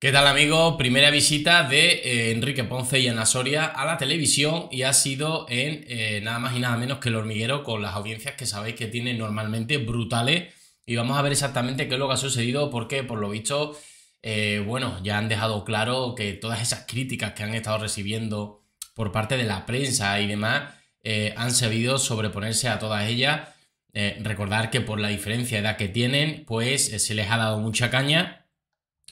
¿Qué tal amigos? Primera visita de eh, Enrique Ponce y Ana Soria a la televisión y ha sido en eh, nada más y nada menos que el hormiguero con las audiencias que sabéis que tiene normalmente brutales y vamos a ver exactamente qué es lo que ha sucedido porque por lo visto, eh, bueno, ya han dejado claro que todas esas críticas que han estado recibiendo por parte de la prensa y demás han sabido sobreponerse a todas ellas. recordar que por la diferencia de edad que tienen, pues se les ha dado mucha caña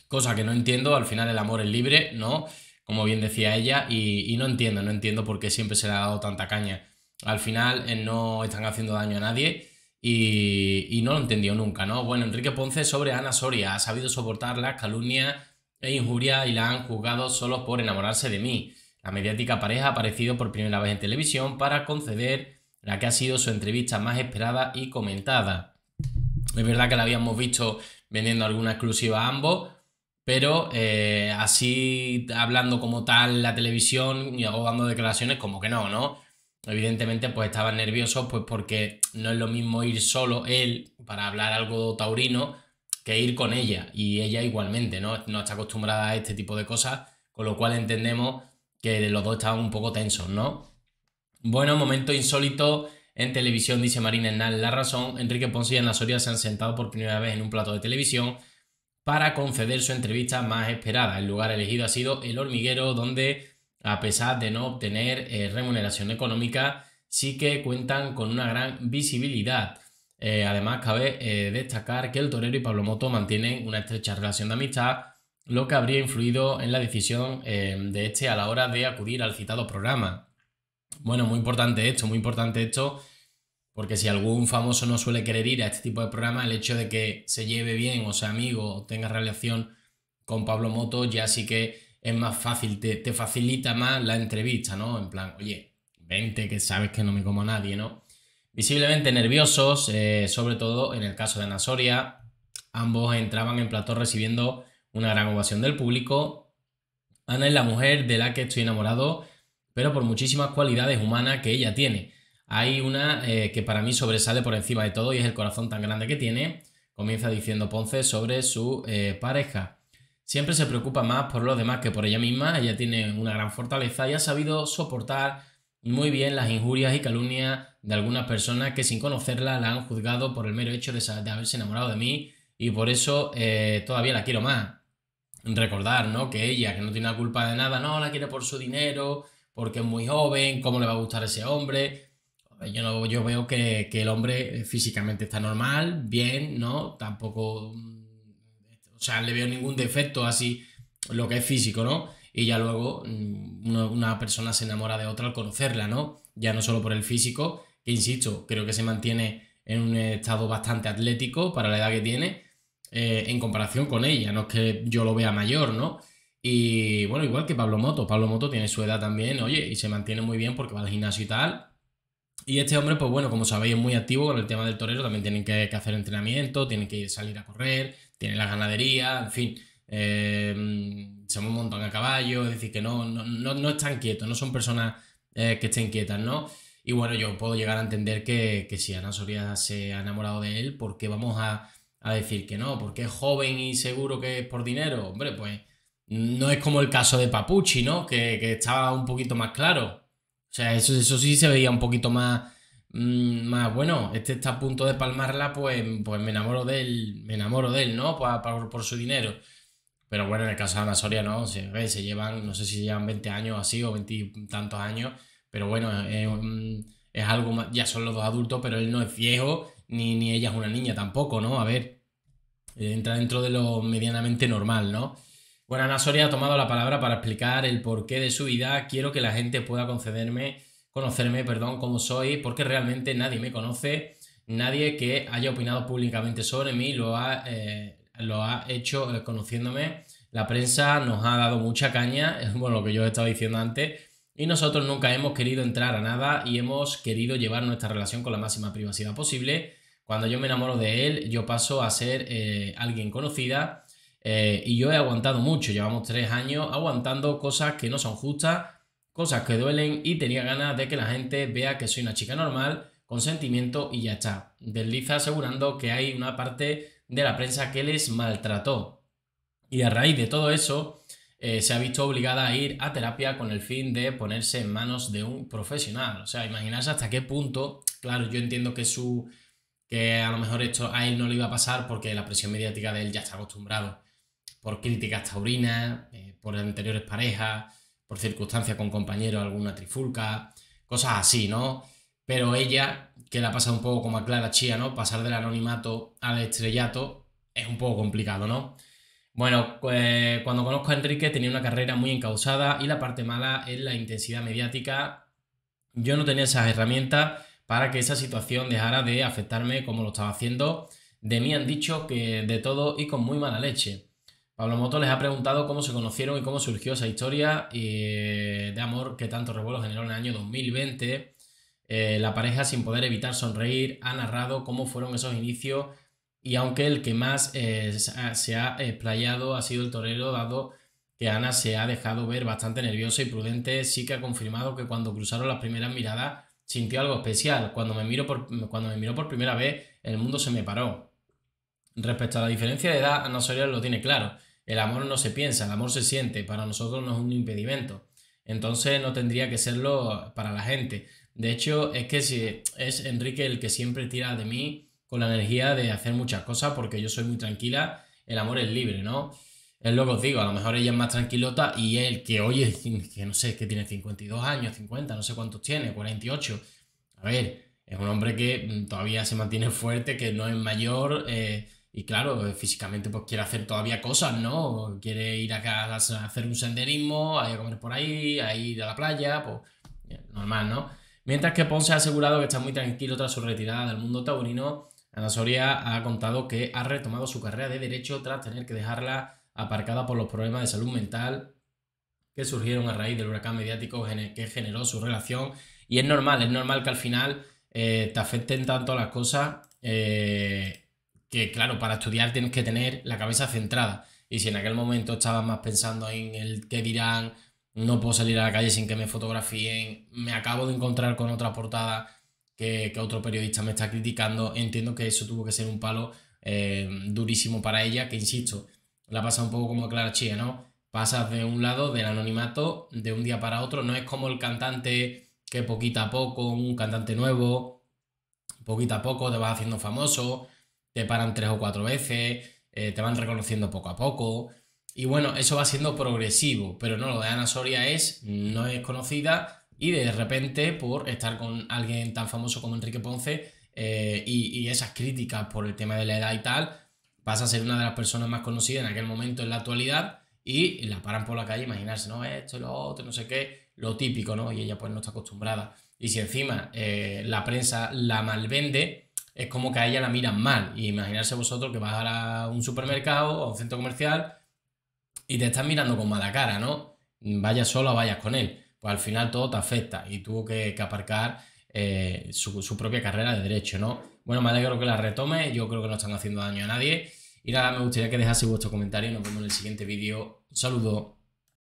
Cosa que no entiendo, al final el amor es libre, ¿no? Como bien decía ella, y, no entiendo, no entiendo por qué siempre se le ha dado tanta caña. Al final eh, no están haciendo daño a nadie y, no lo entendió nunca, ¿no? Bueno, Enrique Ponce sobre Ana Soria ha sabido soportar las calumnias e injurias y la han juzgado solo por enamorarse de mí. La mediática pareja ha aparecido por primera vez en televisión para conceder la que ha sido su entrevista más esperada y comentada. Es verdad que la habíamos visto vendiendo alguna exclusiva a ambos, pero eh, así hablando como tal la televisión y hago dando declaraciones como que no, ¿no? Evidentemente pues estaban nerviosos pues porque no es lo mismo ir solo él para hablar algo taurino que ir con ella y ella igualmente, ¿no? No está acostumbrada a este tipo de cosas, con lo cual entendemos que los dos estaban un poco tensos, ¿no? Bueno, momento insólito en televisión, dice Marina Hernán. La razón, Enrique Ponce y Ana Soria se han sentado por primera vez en un plato de televisión para conceder su entrevista más esperada. El lugar elegido ha sido El Hormiguero, donde, a pesar de no obtener eh, remuneración económica, sí que cuentan con una gran visibilidad. Eh, además, cabe eh, destacar que el torero y Pablo Moto mantienen una estrecha relación de amistad, lo que habría influido en la decisión de este a la hora de acudir al citado programa. Bueno, muy importante esto, muy importante esto porque si algún famoso no suele querer ir a este tipo de programa, el hecho de que se lleve bien o sea amigo o tenga relación con Pablo Moto ya sí que es más fácil, te, facilita más la entrevista, ¿no? En plan, oye, vente que sabes que no me como a nadie, ¿no? Visiblemente nerviosos, eh, sobre todo en el caso de Ana Soria, ambos entraban en plató recibiendo una gran ovación del público. Ana es la mujer de la que estoy enamorado, pero por muchísimas cualidades humanas que ella tiene. Hay una eh, que para mí sobresale por encima de todo y es el corazón tan grande que tiene. Comienza diciendo Ponce sobre su eh, pareja. Siempre se preocupa más por los demás que por ella misma. Ella tiene una gran fortaleza y ha sabido soportar muy bien las injurias y calumnias de algunas personas que sin conocerla la han juzgado por el mero hecho de, haberse enamorado de mí y por eso eh, todavía la quiero más. Recordar, ¿no? Que ella, que no tiene la culpa de nada, no, la quiere por su dinero, porque es muy joven, cómo le va a gustar ese hombre, yo, yo veo que, que, el hombre eh, físicamente está normal, bien, ¿no? Tampoco. Mm, o sea, le veo ningún defecto así, lo que es físico, ¿no? Y ya luego mm, una persona se enamora de otra al conocerla, ¿no? Ya no solo por el físico, que insisto, creo que se mantiene en un estado bastante atlético para la edad que tiene, eh, en comparación con ella, no es que yo lo vea mayor, ¿no? Y bueno, igual que Pablo Moto, Pablo Moto tiene su edad también, oye, y se mantiene muy bien porque va al gimnasio y tal, y este hombre, pues bueno, como sabéis, es muy activo con el tema del torero, también tienen que, hacer entrenamiento, tienen que ir, salir a correr, tiene la ganadería, en fin, eh, un montón a caballo, es decir, que no, no, no, no están quietos, no son personas eh, que estén quietas, ¿no? Y bueno, yo puedo llegar a entender que, si Ana Solía se ha enamorado de él, ¿por qué vamos a, decir que no? Porque es joven y seguro que es por dinero. Hombre, pues no es como el caso de Papucci, ¿no? Que, que estaba un poquito más claro. O sea, eso, eso sí se veía un poquito más, mm, más bueno. Este está a punto de palmarla, pues, pues me enamoro de él, me enamoro de él, ¿no? Por, por, su dinero. Pero bueno, en el caso de Ana Soria, no, se, se llevan, no sé si llevan 20 años así o 20 y tantos años, pero bueno, es, algo más, ya son los dos adultos, pero él no es viejo, ni, ni ella es una niña tampoco, ¿no? A ver, entra dentro de lo medianamente normal, ¿no? Bueno, Ana Soria ha tomado la palabra para explicar el porqué de su vida. Quiero que la gente pueda concederme, conocerme, perdón, como soy, porque realmente nadie me conoce, nadie que haya opinado públicamente sobre mí lo ha, eh, lo ha hecho conociéndome. La prensa nos ha dado mucha caña, es bueno, lo que yo he estado diciendo antes, y nosotros nunca hemos querido entrar a nada y hemos querido llevar nuestra relación con la máxima privacidad posible. Cuando yo me enamoro de él, yo paso a ser eh, alguien conocida eh, y yo he aguantado mucho, llevamos tres años aguantando cosas que no son justas, cosas que duelen y tenía ganas de que la gente vea que soy una chica normal, con sentimiento y ya está. Desliza asegurando que hay una parte de la prensa que les maltrató. Y a raíz de todo eso, eh, se ha visto obligada a ir a terapia con el fin de ponerse en manos de un profesional. O sea, imaginarse hasta qué punto, claro, yo entiendo que su que a lo mejor esto a él no le iba a pasar porque la presión mediática de él ya está acostumbrado por críticas taurinas, eh, por anteriores parejas, por circunstancias con compañeros, alguna trifulca, cosas así, ¿no? Pero ella, que la pasa un poco como a Clara Chía, ¿no? Pasar del anonimato al estrellato es un poco complicado, ¿no? Bueno, pues, cuando conozco a Enrique tenía una carrera muy encausada y la parte mala es la intensidad mediática. Yo no tenía esas herramientas para que esa situación dejara de afectarme como lo estaba haciendo. De mí han dicho que de todo y con muy mala leche. Pablo Moto les ha preguntado cómo se conocieron y cómo surgió esa historia eh, de amor que tanto revuelo generó en el año 2020. Eh, la pareja, sin poder evitar sonreír, ha narrado cómo fueron esos inicios y aunque el que más eh, se ha explayado ha sido el torero, dado que Ana se ha dejado ver bastante nerviosa y prudente, sí que ha confirmado que cuando cruzaron las primeras miradas sintió algo especial. Cuando me, cuando me miró por primera vez, el mundo se me paró. Respecto a la diferencia de edad, Ana lo tiene claro. El amor no se piensa, el amor se siente. Para nosotros no es un impedimento. Entonces no tendría que serlo para la gente. De hecho, es que si es Enrique el que siempre tira de mí con la energía de hacer muchas cosas porque yo soy muy tranquila. El amor es libre, ¿no? Es lo que os digo, a lo mejor ella es más tranquilota y él que oye, que no sé, que tiene 52 años, 50, no sé cuántos tiene, 48. A ver, es un hombre que todavía se mantiene fuerte, que no es mayor, eh, y claro, eh, físicamente pues quiere hacer todavía cosas, ¿no? Quiere ir a, hacer un senderismo, a comer por ahí, a ir a la playa, pues eh, normal, ¿no? Mientras que Ponce ha asegurado que está muy tranquilo tras su retirada del mundo taurino, Ana Soria ha contado que ha retomado su carrera de derecho tras tener que dejarla aparcada por los problemas de salud mental que surgieron a raíz del huracán mediático que generó su relación. Y es normal, es normal que al final eh, te afecten tanto las cosas que claro, para estudiar tienes que tener la cabeza centrada. Y si en aquel momento estabas más pensando en el qué dirán, no puedo salir a la calle sin que me fotografíen, me acabo de encontrar con otra portada que, otro periodista me está criticando, entiendo que eso tuvo que ser un palo eh, durísimo para ella, que insisto, la pasa un poco como Clara Chía, ¿no? Pasas de un lado del anonimato de un día para otro, no es como el cantante que poquito a poco, un cantante nuevo, poquito a poco te vas haciendo famoso, te paran tres o cuatro veces, eh, te van reconociendo poco a poco. Y bueno, eso va siendo progresivo, pero no, lo de Ana Soria es, no es conocida y de repente por estar con alguien tan famoso como Enrique Ponce eh, y, esas críticas por el tema de la edad y tal, pasa a ser una de las personas más conocidas en aquel momento en la actualidad y la paran por la calle, imaginarse, no, esto, lo otro, no sé qué, lo típico, ¿no? Y ella pues no está acostumbrada. Y si encima eh, la prensa la malvende, es como que a ella la miran mal. Y imaginarse vosotros que vas a, un supermercado, a un centro comercial, y te están mirando con mala cara, ¿no? Vayas solo o vayas con él. Pues al final todo te afecta y tuvo que, aparcar eh, su, su, propia carrera de derecho, ¿no? Bueno, me alegro que la retome, yo creo que no están haciendo daño a nadie. Y nada, me gustaría que dejase vuestro comentario. Nos vemos en el siguiente vídeo. Un saludo.